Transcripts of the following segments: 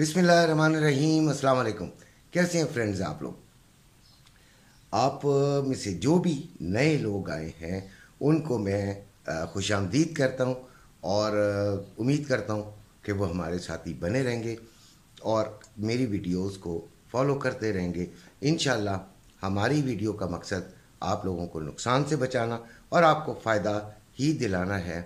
अस्सलाम अल्लाम कैसे हैं फ्रेंड्स आप लोग आप में से जो भी नए लोग आए हैं उनको मैं खुश आमदीद करता हूँ और उम्मीद करता हूँ कि वो हमारे साथी बने रहेंगे और मेरी वीडियोस को फॉलो करते रहेंगे इन हमारी वीडियो का मकसद आप लोगों को नुकसान से बचाना और आपको फ़ायदा ही दिलाना है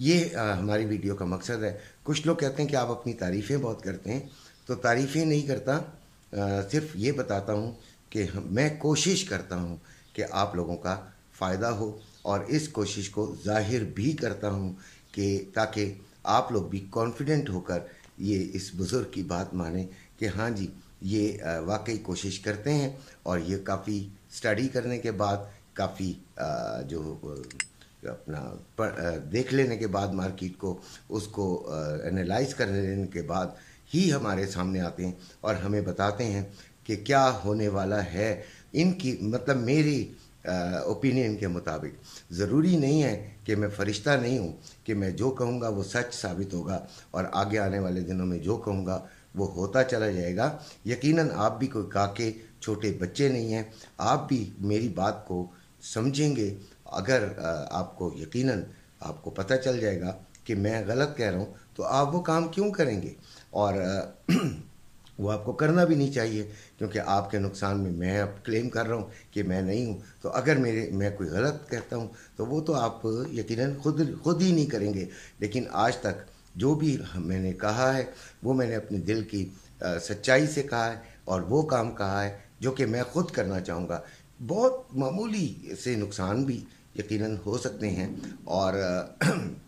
ये आ, हमारी वीडियो का मकसद है कुछ लोग कहते हैं कि आप अपनी तारीफ़ें बहुत करते हैं तो तारीफ़ें नहीं करता आ, सिर्फ ये बताता हूँ कि मैं कोशिश करता हूँ कि आप लोगों का फ़ायदा हो और इस कोशिश को जाहिर भी करता हूँ कि ताकि आप लोग भी कॉन्फिडेंट होकर ये इस बुज़ुर्ग की बात माने कि हाँ जी ये वाकई कोशिश करते हैं और ये काफ़ी स्टडी करने के बाद काफ़ी जो अपना पर, देख लेने के बाद मार्केट को उसको एनालाइज कर लेने के बाद ही हमारे सामने आते हैं और हमें बताते हैं कि क्या होने वाला है इनकी मतलब मेरी ओपिनियन के मुताबिक ज़रूरी नहीं है कि मैं फरिश्ता नहीं हूँ कि मैं जो कहूँगा वो सच साबित होगा और आगे आने वाले दिनों में जो कहूँगा वो होता चला जाएगा यकीनन आप भी कोई काके छोटे बच्चे नहीं हैं आप भी मेरी बात को समझेंगे अगर आपको यकीनन आपको पता चल जाएगा कि मैं गलत कह रहा हूँ तो आप वो काम क्यों करेंगे और वो आपको करना भी नहीं चाहिए क्योंकि आपके नुकसान में मैं अब क्लेम कर रहा हूँ कि मैं नहीं हूँ तो अगर मेरे मैं कोई गलत कहता हूँ तो वो तो आप यकीनन खुद खुद ही नहीं करेंगे लेकिन आज तक जो भी मैंने कहा है वो मैंने अपने दिल की सच्चाई से कहा है और वो काम कहा है जो कि मैं खुद करना चाहूँगा बहुत मामूली से नुकसान भी यकीनन हो सकते हैं और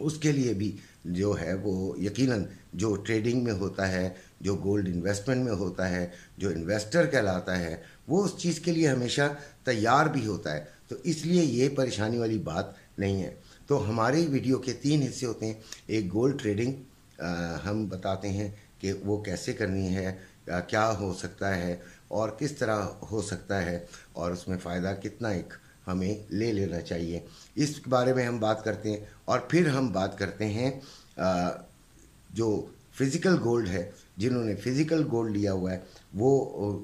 उसके लिए भी जो है वो यकीनन जो ट्रेडिंग में होता है जो गोल्ड इन्वेस्टमेंट में होता है जो इन्वेस्टर कहलाता है वो उस चीज़ के लिए हमेशा तैयार भी होता है तो इसलिए ये परेशानी वाली बात नहीं है तो हमारे वीडियो के तीन हिस्से होते हैं एक गोल्ड ट्रेडिंग आ, हम बताते हैं कि वो कैसे करनी है क्या हो सकता है और किस तरह हो सकता है और उसमें फ़ायदा कितना एक हमें ले लेना चाहिए इस बारे में हम बात करते हैं और फिर हम बात करते हैं जो फिज़िकल गोल्ड है जिन्होंने फिज़िकल गोल्ड लिया हुआ है वो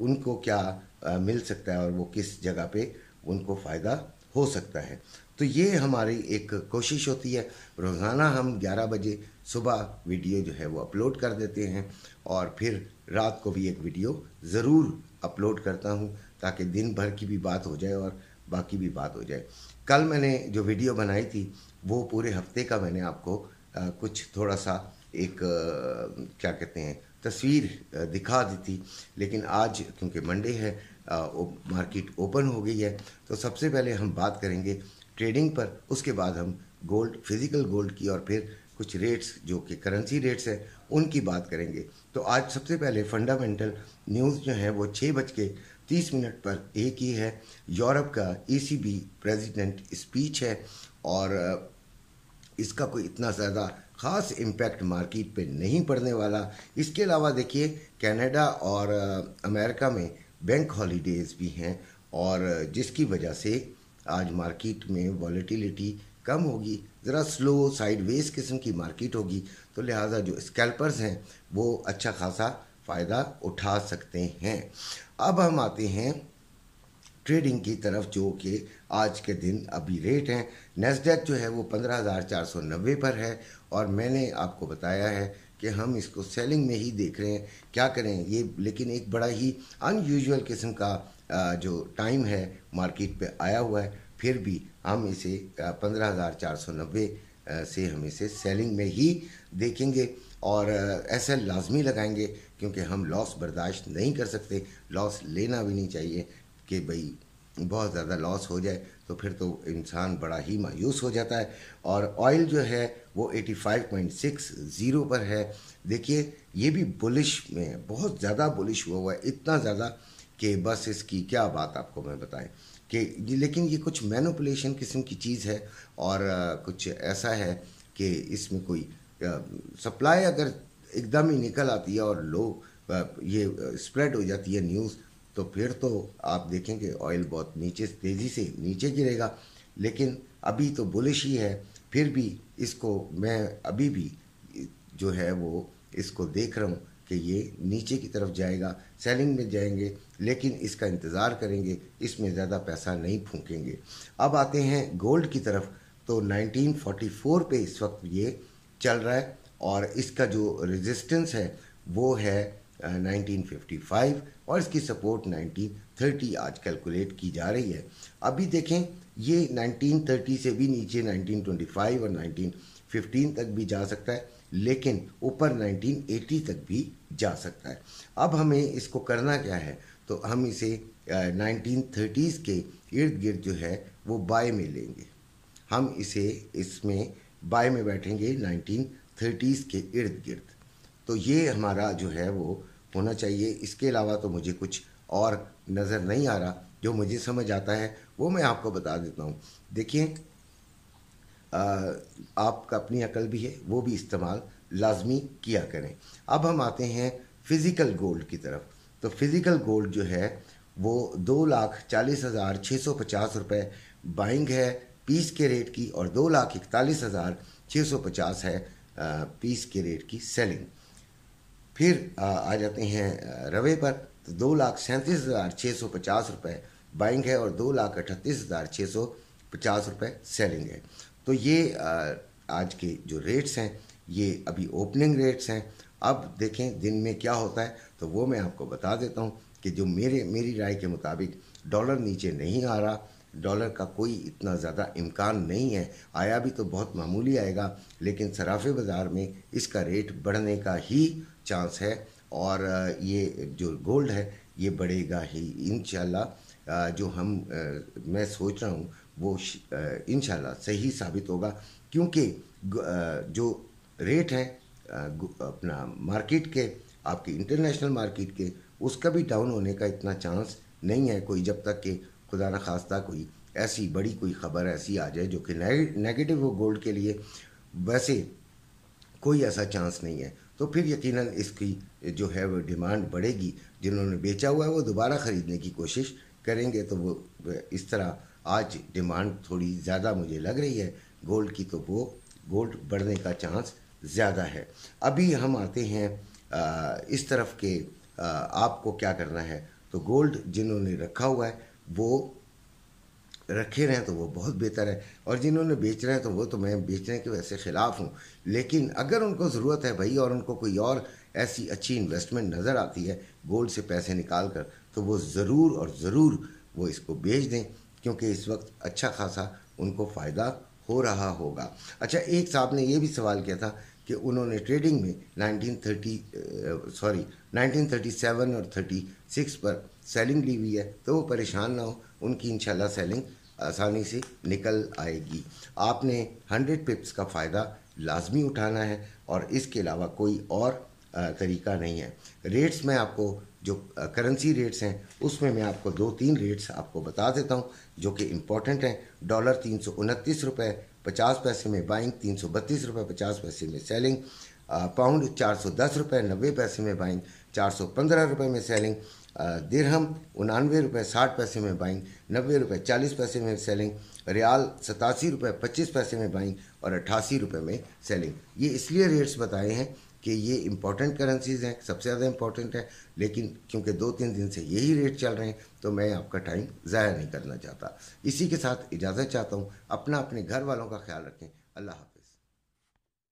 उनको क्या मिल सकता है और वो किस जगह पे उनको फ़ायदा हो सकता है तो ये हमारी एक कोशिश होती है रोज़ाना हम 11 बजे सुबह वीडियो जो है वो अपलोड कर देते हैं और फिर रात को भी एक वीडियो ज़रूर अपलोड करता हूँ ताकि दिन भर की भी बात हो जाए और बाकी भी बात हो जाए कल मैंने जो वीडियो बनाई थी वो पूरे हफ्ते का मैंने आपको आ, कुछ थोड़ा सा एक आ, क्या कहते हैं तस्वीर दिखा दी थी लेकिन आज क्योंकि मंडे है आ, मार्केट ओपन हो गई है तो सबसे पहले हम बात करेंगे ट्रेडिंग पर उसके बाद हम गोल्ड फिज़िकल गोल्ड की और फिर कुछ रेट्स जो कि करेंसी रेट्स हैं उनकी बात करेंगे तो आज सबसे पहले फंडामेंटल न्यूज़ जो है वो छः बज के तीस मिनट पर एक ही है यूरोप का ईसीबी प्रेसिडेंट स्पीच है और इसका कोई इतना ज़्यादा ख़ास इम्पैक्ट मार्केट पे नहीं पड़ने वाला इसके अलावा देखिए कनाडा और अमेरिका में बैंक हॉलीडेज़ भी हैं और जिसकी वजह से आज मार्केट में वॉलेटिलिटी कम होगी ज़रा स्लो साइडवेज किस्म की मार्केट होगी तो लिहाजा जो स्कैल्पर्स हैं वो अच्छा खासा फ़ायदा उठा सकते हैं अब हम आते हैं ट्रेडिंग की तरफ जो कि आज के दिन अभी रेट हैं नेस्डेक जो है वो पंद्रह हज़ार चार सौ नब्बे पर है और मैंने आपको बताया है कि हम इसको सेलिंग में ही देख रहे हैं क्या करें ये लेकिन एक बड़ा ही अनयूजल किस्म का जो टाइम है मार्केट पे आया हुआ है फिर भी हम इसे पंद्रह हज़ार चार सौ नब्बे से हम इसे सेलिंग में ही देखेंगे और ऐसा लाजमी लगाएंगे क्योंकि हम लॉस बर्दाश्त नहीं कर सकते लॉस लेना भी नहीं चाहिए कि भाई बहुत ज़्यादा लॉस हो जाए तो फिर तो इंसान बड़ा ही मायूस हो जाता है और ऑयल जो है वो 85.60 पर है देखिए ये भी बुलिश में बहुत ज़्यादा बुलिश हुआ हुआ है इतना ज़्यादा कि बस इसकी क्या बात आपको मैं बताएं कि लेकिन ये कुछ मैनुपलेशन किस्म की चीज़ है और कुछ ऐसा है कि इसमें कोई सप्लाई अगर एकदम ही निकल आती है और लो ये स्प्रेड हो जाती है न्यूज़ तो फिर तो आप देखेंगे ऑयल बहुत नीचे तेज़ी से नीचे गिरेगा लेकिन अभी तो बुलिश ही है फिर भी इसको मैं अभी भी जो है वो इसको देख रहा हूँ कि ये नीचे की तरफ जाएगा सेलिंग में जाएंगे लेकिन इसका इंतज़ार करेंगे इसमें ज़्यादा पैसा नहीं फूकेंगे अब आते हैं गोल्ड की तरफ तो 1944 पे इस वक्त ये चल रहा है और इसका जो रेजिस्टेंस है वो है 1955 और इसकी सपोर्ट 1930 आज कैलकुलेट की जा रही है अभी देखें ये 1930 से भी नीचे 1925 और 1915 तक भी जा सकता है लेकिन ऊपर 1980 तक भी जा सकता है अब हमें इसको करना क्या है तो हम इसे नाइनटीन थर्टीज़ के इर्द गिर्द जो है वो बाय में लेंगे हम इसे इसमें बाय में बैठेंगे नाइनटीन थर्टीज़ के इर्द गिर्द तो ये हमारा जो है वो होना चाहिए इसके अलावा तो मुझे कुछ और नज़र नहीं आ रहा जो मुझे समझ आता है वो मैं आपको बता देता हूँ देखिए आपका अपनी अकल भी है वो भी इस्तेमाल लाजमी किया करें अब हम आते हैं फ़िज़िकल गोल्ड की तरफ तो फ़िज़िकल गोल्ड जो है वो दो लाख चालीस हज़ार छः सौ पचास रुपये बाइंग है पीस के रेट की और दो लाख इकतालीस हज़ार छः सौ पचास है पीस के रेट की सेलिंग फिर आ जाते हैं रवे पर तो दो लाख सैंतीस हज़ार छः सौ पचास रुपये बाइंग है और दो लाख अठतीस हज़ार छः सौ पचास रुपये सेलिंग है तो ये आज के जो रेट्स हैं ये अभी ओपनिंग रेट्स हैं अब देखें दिन में क्या होता है तो वो मैं आपको बता देता हूँ कि जो मेरे मेरी राय के मुताबिक डॉलर नीचे नहीं आ रहा डॉलर का कोई इतना ज़्यादा इम्कान नहीं है आया भी तो बहुत मामूली आएगा लेकिन सराफे बाज़ार में इसका रेट बढ़ने का ही चांस है और ये जो गोल्ड है ये बढ़ेगा ही इन जो हम मैं सोच रहा हूँ वो इन सही साबित होगा क्योंकि जो रेट है अपना मार्केट के आपकी इंटरनेशनल मार्केट के उसका भी डाउन होने का इतना चांस नहीं है कोई जब तक कि खुदा न खास्ता कोई ऐसी बड़ी कोई खबर ऐसी आ जाए जो कि नेगेटिव हो गोल्ड के लिए वैसे कोई ऐसा चांस नहीं है तो फिर यकीनन इसकी जो है वो डिमांड बढ़ेगी जिन्होंने बेचा हुआ है वो दोबारा ख़रीदने की कोशिश करेंगे तो वो इस तरह आज डिमांड थोड़ी ज़्यादा मुझे लग रही है गोल्ड की तो वो गोल्ड बढ़ने का चांस ज़्यादा है अभी हम आते हैं इस तरफ के आपको क्या करना है तो गोल्ड जिन्होंने रखा हुआ है वो रखे रहें तो वो बहुत बेहतर है और जिन्होंने बेच रहे हैं तो वो तो मैं बेचने के वैसे ख़िलाफ़ हूँ लेकिन अगर उनको ज़रूरत है भाई और उनको कोई और ऐसी अच्छी इन्वेस्टमेंट नज़र आती है गोल्ड से पैसे निकाल कर तो वो ज़रूर और ज़रूर वो इसको बेच दें क्योंकि इस वक्त अच्छा खासा उनको फ़ायदा हो रहा होगा अच्छा एक साहब ने ये भी सवाल किया था कि उन्होंने ट्रेडिंग में 1930 सॉरी 1937 और 36 पर सेलिंग ली हुई है तो वो परेशान ना हो उनकी इंशाल्लाह सेलिंग आसानी से निकल आएगी आपने 100 पिप्स का फ़ायदा लाजमी उठाना है और इसके अलावा कोई और तरीका नहीं है रेट्स में आपको जो करेंसी रेट्स हैं उसमें मैं आपको दो तीन रेट्स आपको बता देता हूँ जो कि इम्पॉर्टेंट हैं डॉलर तीन सौ उनतीस रुपये पचास पैसे में बाइंग तीन सौ बत्तीस रुपये पचास पैसे में सेलिंग पाउंड चार सौ दस रुपये नब्बे पैसे में बाइंग चार सौ पंद्रह रुपये में सेलिंग दिरहम उनानवे रुपये साठ पैसे में बाइंग नब्बे रुपये चालीस पैसे में सेलिंग रियाल सतासी रुपये पच्चीस पैसे में बाइंग और अट्ठासी रुपये में सेलिंग ये इसलिए रेट्स बताए हैं कि ये इंपॉर्टेंट करेंसीज हैं सबसे ज़्यादा इंपॉर्टेंट है लेकिन क्योंकि दो तीन दिन से यही रेट चल रहे हैं तो मैं आपका टाइम ज़ाया नहीं करना चाहता इसी के साथ इजाज़त चाहता हूँ अपना अपने घर वालों का ख्याल रखें अल्लाह हाफि